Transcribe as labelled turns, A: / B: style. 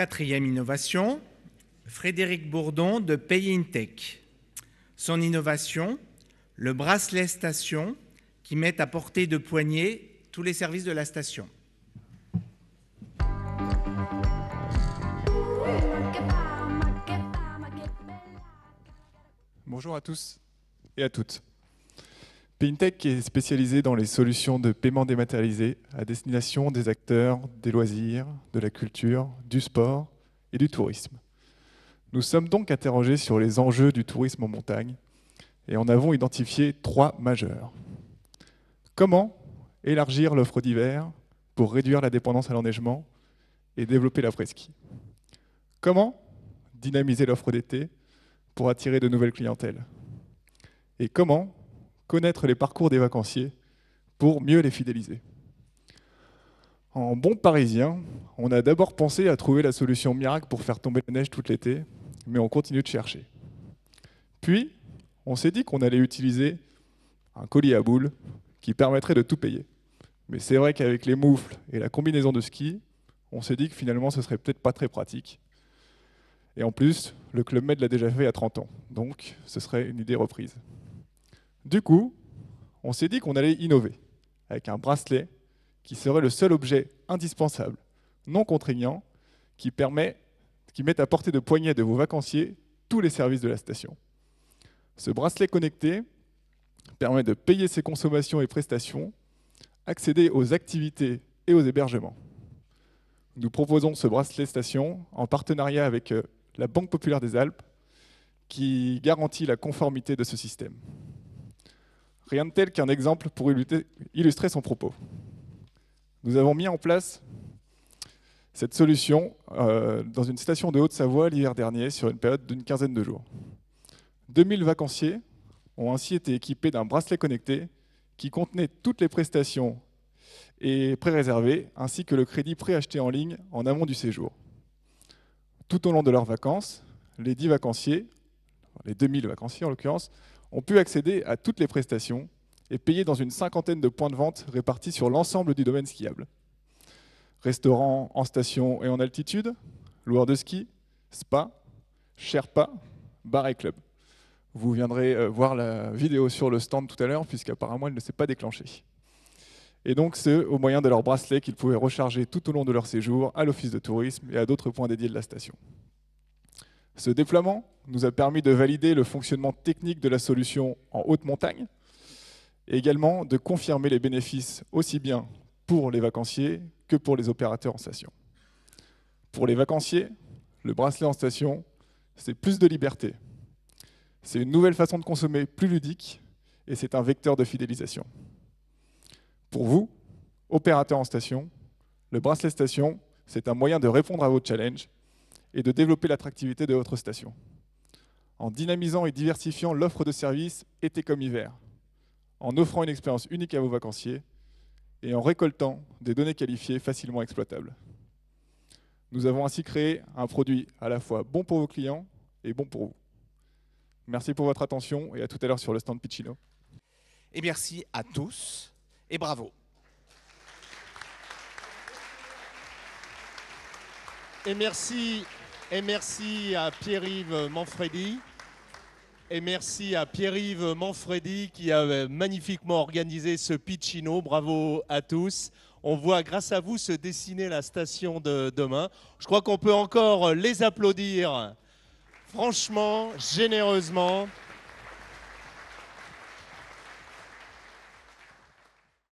A: Quatrième innovation, Frédéric Bourdon de PayIntech. Son innovation, le bracelet station qui met à portée de poignet tous les services de la station. Bonjour à tous et à toutes. Pintech est spécialisé dans les solutions de paiement dématérialisé à destination des acteurs des loisirs, de la culture, du sport et du tourisme. Nous sommes donc interrogés sur les enjeux du tourisme en montagne et en avons identifié trois majeurs. Comment élargir l'offre d'hiver pour réduire la dépendance à l'enneigement et développer la ski Comment dynamiser l'offre d'été pour attirer de nouvelles clientèles Et comment connaître les parcours des vacanciers pour mieux les fidéliser. En bon parisien, on a d'abord pensé à trouver la solution miracle pour faire tomber la neige toute l'été, mais on continue de chercher. Puis, on s'est dit qu'on allait utiliser un colis à boules qui permettrait de tout payer. Mais c'est vrai qu'avec les moufles et la combinaison de ski, on s'est dit que finalement ce serait peut-être pas très pratique. Et en plus, le Club Med l'a déjà fait il y a 30 ans, donc ce serait une idée reprise. Du coup, on s'est dit qu'on allait innover avec un bracelet qui serait le seul objet indispensable, non contraignant, qui, permet, qui met à portée de poignet de vos vacanciers tous les services de la station. Ce bracelet connecté permet de payer ses consommations et prestations, accéder aux activités et aux hébergements. Nous proposons ce bracelet station en partenariat avec euh, la Banque populaire des Alpes qui garantit la conformité de ce système. Rien de tel qu'un exemple pour illustrer son propos. Nous avons mis en place cette solution euh, dans une station de Haute-Savoie l'hiver dernier sur une période d'une quinzaine de jours. 2000 vacanciers ont ainsi été équipés d'un bracelet connecté qui contenait toutes les prestations et pré-réservées, ainsi que le crédit pré-acheté en ligne en amont du séjour. Tout au long de leurs vacances, les 10 vacanciers, les 2000 vacanciers en l'occurrence, ont pu accéder à toutes les prestations et payer dans une cinquantaine de points de vente répartis sur l'ensemble du domaine skiable. Restaurants en station et en altitude, loueurs de ski, spa, sherpa, bar et club. Vous viendrez euh, voir la vidéo sur le stand tout à l'heure, puisqu'apparemment elle ne s'est pas déclenchée. Et donc c'est au moyen de leurs bracelets qu'ils pouvaient recharger tout au long de leur séjour à l'office de tourisme et à d'autres points dédiés de la station. Ce déploiement nous a permis de valider le fonctionnement technique de la solution en haute montagne et également de confirmer les bénéfices aussi bien pour les vacanciers que pour les opérateurs en station. Pour les vacanciers, le bracelet en station, c'est plus de liberté. C'est une nouvelle façon de consommer plus ludique et c'est un vecteur de fidélisation. Pour vous, opérateurs en station, le bracelet station, c'est un moyen de répondre à vos challenges et de développer l'attractivité de votre station. En dynamisant et diversifiant l'offre de services été comme hiver, en offrant une expérience unique à vos vacanciers et en récoltant des données qualifiées facilement exploitables. Nous avons ainsi créé un produit à la fois bon pour vos clients et bon pour vous. Merci pour votre attention et à tout à l'heure sur le stand Piccino. Et merci à tous et bravo. Et merci, et merci à Pierre-Yves Manfredi. Et merci à Pierre-Yves Manfredi qui a euh, magnifiquement organisé ce Piccino. Bravo à tous. On voit grâce à vous se dessiner la station de demain. Je crois qu'on peut encore les applaudir franchement, généreusement.